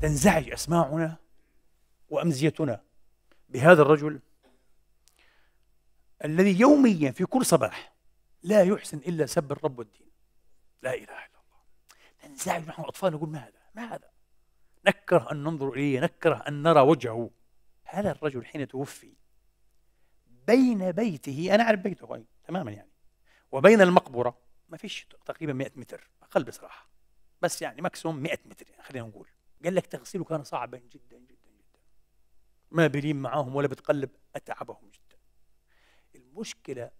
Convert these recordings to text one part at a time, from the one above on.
تنزعج أسماعنا وأمزيتنا بهذا الرجل الذي يوميا في كل صباح لا يحسن إلا سب الرب والدين لا إله إلا الله ننزعج نحن أطفال نقول ما هذا ما هذا نكره أن ننظر إليه نكره أن نرى وجهه هذا الرجل حين توفي بين بيته أنا أعرف بيته تماما يعني وبين المقبرة ما فيش تقريبا 100 متر أقل بصراحة بس يعني ماكسيموم 100 متر يعني خلينا نقول قال لك تغسيله كان صعبا جدا جدا جدا ما بلين معاهم ولا بتقلب أتعبهم جدا المشكلة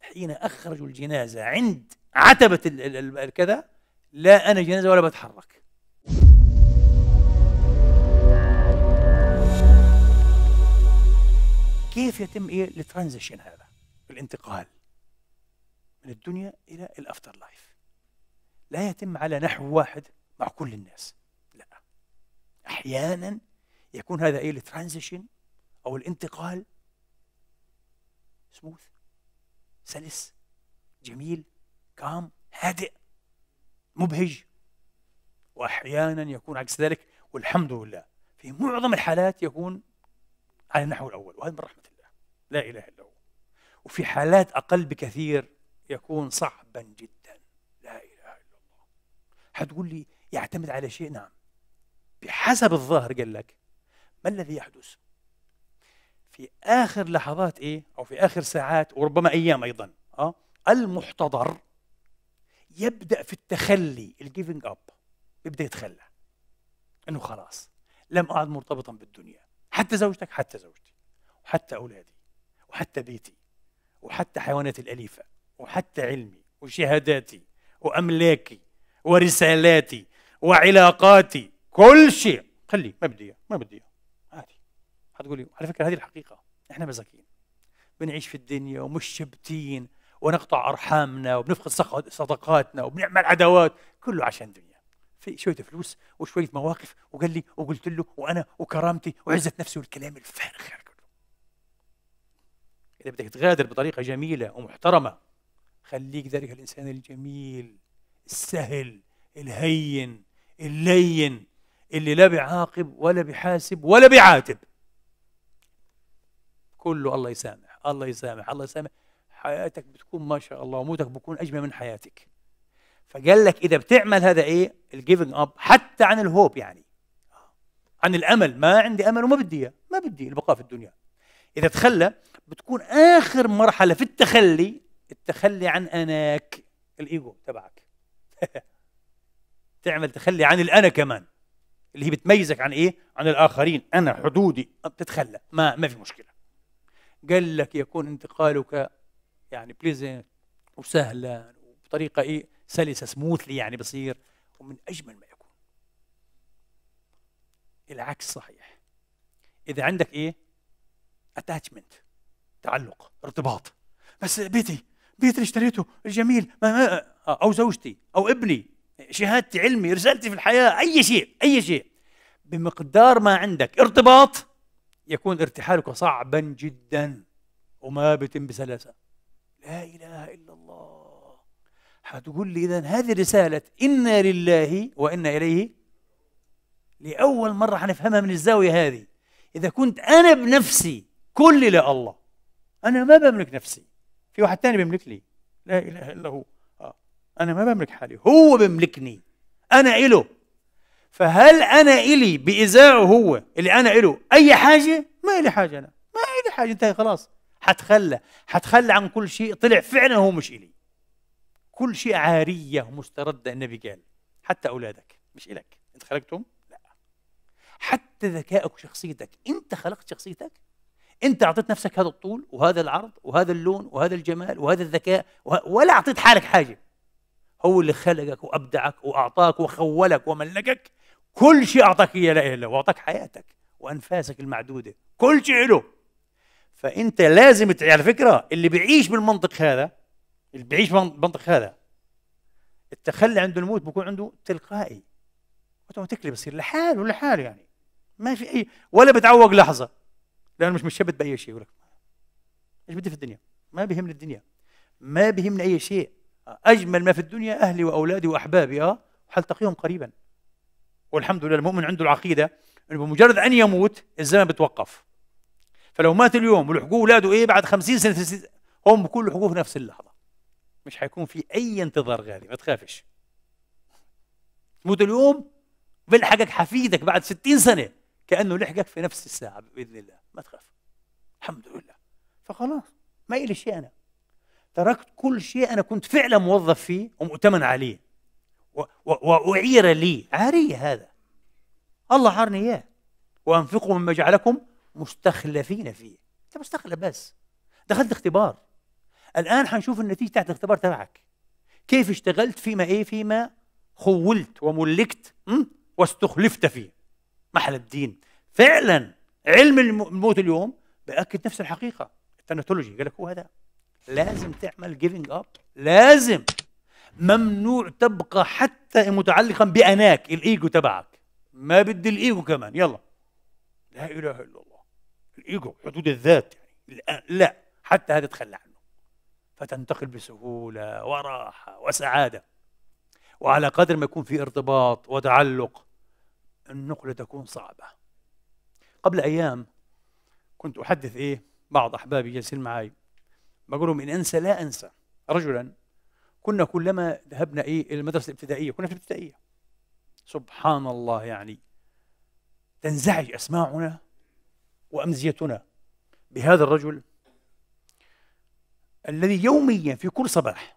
حين أخرجوا الجنازة عند عتبة الكذا لا أنا جنازة ولا بتحرك كيف يتم ايه الترانزيشن هذا الانتقال من الدنيا الى الافتر لايف لا يتم على نحو واحد مع كل الناس احيانا يكون هذا ايه الترانزيشن او الانتقال سموث سلس جميل كام هادئ مبهج واحيانا يكون عكس ذلك والحمد لله في معظم الحالات يكون على النحو الاول وهذا من رحمه الله لا اله الا هو وفي حالات اقل بكثير يكون صعبا جدا لا اله الا الله حتقول لي يعتمد على شيء نعم بحسب الظاهر قال لك ما الذي يحدث في آخر لحظات إيه أو في آخر ساعات وربما أيام أيضا أه؟ المحتضر يبدأ في التخلي الجيفنج أب يبدأ يتخلى أنه خلاص لم أعد مرتبطا بالدنيا حتى زوجتك حتى زوجتي وحتى أولادي وحتى بيتي وحتى حيواناتي الأليفة وحتى علمي وشهاداتي وأملاكي ورسالاتي وعلاقاتي كل شيء خلي ما بدي اياه ما بدي اياه عادي حتقولي على فكره هذه الحقيقه احنا مساكين بنعيش في الدنيا ومش شبتين ونقطع ارحامنا وبنفقد صداقاتنا وبنعمل عداوات كله عشان الدنيا في شويه فلوس وشويه مواقف وقال لي وقلت له وانا وكرامتي وعزه نفسي والكلام الفارغ هذا كله اذا بدك تغادر بطريقه جميله ومحترمه خليك ذلك الانسان الجميل السهل الهين اللين اللي لا بيعاقب ولا بيحاسب ولا بيعاتب كله الله يسامح الله يسامح الله يسامح حياتك بتكون ما شاء الله وموتك بيكون اجمل من حياتك فقال لك اذا بتعمل هذا ايه الجيفنج اب حتى عن الهوب يعني عن الامل ما عندي امل وما بدي اياه ما بدي البقاء في الدنيا اذا تخلى بتكون اخر مرحله في التخلي التخلي عن اناك الايجو تبعك تعمل تخلي عن الانا كمان اللي هي بتميزك عن ايه؟ عن الاخرين، انا حدودي تتخلى، ما ما في مشكله. قال لك يكون انتقالك يعني بليزنت وسهلا وبطريقه ايه؟ سلسه سموثلي يعني بصير ومن اجمل ما يكون. العكس صحيح. اذا عندك ايه؟ اتاتشمنت تعلق ارتباط بس بيتي بيتي اللي اشتريته الجميل ما ما او زوجتي او ابني شهادتي علمي رسالتي في الحياة أي شيء أي شيء بمقدار ما عندك ارتباط يكون ارتحالك صعبا جدا وما بيتم بسلاسة لا إله إلا الله حتقول لي إذا هذه رسالة إنا لله وإنا إليه لأول مرة حنفهمها من الزاوية هذه إذا كنت أنا بنفسي كل لله أنا ما بملك نفسي في واحد ثاني بيملك لي لا إله إلا هو أنا ما بملك حالي هو بيملكني أنا إله فهل أنا إلي بإزاعه هو اللي أنا إله أي حاجة؟ ما إلي حاجة أنا ما إلي حاجة انتهي خلاص حتخلى حتخلى عن كل شيء طلع فعلا هو مش إلي كل شيء عارية مستردة النبي قال حتى أولادك مش إلك أنت خلقتهم؟ لا حتى ذكائك وشخصيتك أنت خلقت شخصيتك؟ أنت أعطيت نفسك هذا الطول وهذا العرض وهذا اللون وهذا الجمال وهذا الذكاء ولا أعطيت حالك حاجة هو اللي خلقك وابدعك واعطاك وخولك وملكك كل شيء اعطاك اياه لا اله الا واعطاك حياتك وانفاسك المعدوده كل شيء له فانت لازم على فكره اللي بيعيش بالمنطق هذا اللي بيعيش بالمنطق هذا التخلي عنده الموت بكون عنده تلقائي اوتوماتيكلي بصير لحاله لحاله يعني ما في اي ولا بتعوق لحظه لانه مش مشبت باي شيء يقول لك ايش بدي في الدنيا ما بيهمني الدنيا ما بيهمني اي شيء اجمل ما في الدنيا اهلي واولادي واحبابي اه حلتقيهم قريبا والحمد لله المؤمن عنده العقيده انه بمجرد ان يموت الزمن بتوقف فلو مات اليوم ولحقوه اولاده ايه بعد 50 سنه هم بكل لحقوه في نفس اللحظه مش حيكون في اي انتظار غالي ما تخافش تموت اليوم بلحقك حفيدك بعد 60 سنه كانه لحقك في نفس الساعه باذن الله ما تخاف الحمد لله فخلاص ما إلي شيء انا تركت كل شيء أنا كنت فعلا موظف فيه ومؤتمن عليه وأعير لي عاري هذا الله عارني إياه وأنفقوا مما جعلكم مستخلفين فيه أنت مستخلف بس دخلت اختبار الآن حنشوف النتيجة تحت الاختبار تبعك كيف اشتغلت فيما إيه فيما خولت وملكت واستخلفت فيه محل الدين فعلا علم الموت اليوم بأكد نفس الحقيقة التناتولوجي قال لك هو هذا لازم تعمل جيفنج اب لازم ممنوع تبقى حتى متعلقا باناك الايجو تبعك ما بدي الايجو كمان يلا لا اله الا الله الايجو حدود الذات يعني لا حتى هذا تخلى عنه فتنتقل بسهوله وراحه وسعاده وعلى قدر ما يكون في ارتباط وتعلق النقله تكون صعبه قبل ايام كنت احدث ايه بعض احبابي جالسين معي بقول لهم إن أنسى لا أنسى رجلا كنا كلما ذهبنا إيه إلى المدرسة الابتدائية كنا في الابتدائية سبحان الله يعني تنزعج أسماعنا وأمزيتنا بهذا الرجل الذي يوميا في كل صباح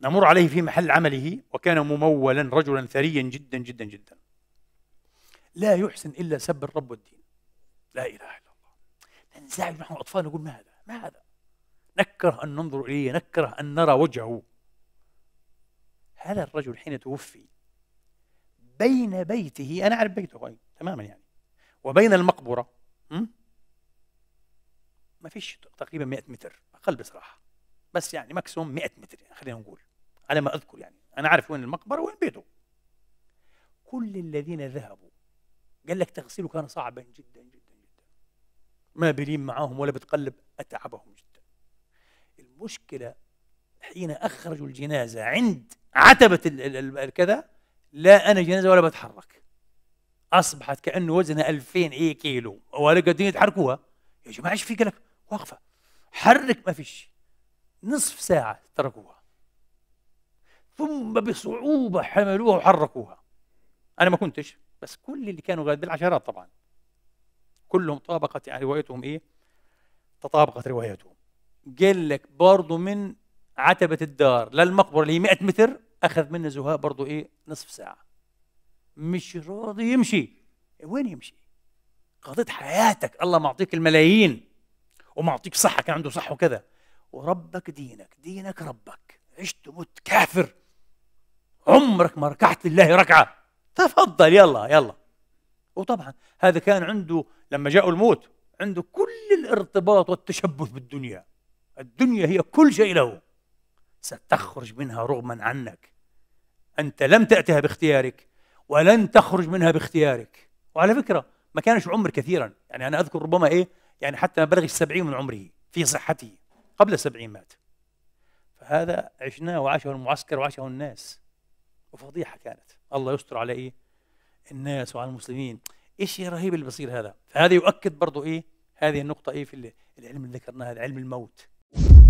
نمر عليه في محل عمله وكان ممولا رجلا ثريا جدا جدا جدا لا يحسن الا سب الرب والدين لا اله الا الله ننزعج نحن الأطفال نقول ما هذا ما هذا نكره أن ننظر إليه نكره أن نرى وجهه هذا الرجل حين توفي بين بيته أنا أعرف بيته تماما يعني وبين المقبرة ما فيش تقريبا 100 متر أقل بصراحة بس يعني ماكسيموم 100 متر يعني خلينا نقول على ما أذكر يعني أنا أعرف وين المقبرة وين بيته كل الذين ذهبوا قال لك تغسيله كان صعبا جدا جدا جدا ما بلين معاهم ولا بتقلب أتعبهم المشكلة حين أخرجوا الجنازة عند عتبة كذا لا أنا جنازة ولا بتحرك أصبحت كأنه وزنها 2000 اي كيلو ولا قادرين يتحركوها يا جماعة إيش في قلق واقفة حرك ما فيش نصف ساعة تركوها ثم بصعوبة حملوها وحركوها أنا ما كنتش بس كل اللي كانوا غادي بالعشرات طبعا كلهم طابقت يعني روايتهم إيه تطابقت روايتهم قال لك برضه من عتبة الدار للمقبرة اللي هي 100 متر أخذ منه زهاء برضه إيه نصف ساعة مش راضي يمشي وين يمشي؟ قضيت حياتك الله معطيك الملايين ومعطيك صحة كان عنده صح وكذا وربك دينك دينك ربك عشت ومت كافر عمرك ما ركعت لله ركعة تفضل يلا يلا وطبعا هذا كان عنده لما جاءوا الموت عنده كل الارتباط والتشبث بالدنيا الدنيا هي كل شيء له ستخرج منها رغما عنك أنت لم تأتها باختيارك ولن تخرج منها باختيارك وعلى فكرة ما كانش عمر كثيرا يعني أنا أذكر ربما إيه يعني حتى ما بلغش السبعين من عمره في صحته قبل السبعين مات فهذا عشناه وعاشه المعسكر وعاشه الناس وفضيحة كانت الله يستر على إيه الناس وعلى المسلمين إيش رهيب اللي بصير هذا فهذا يؤكد برضو إيه هذه النقطة إيه في العلم اللي ذكرناها علم الموت you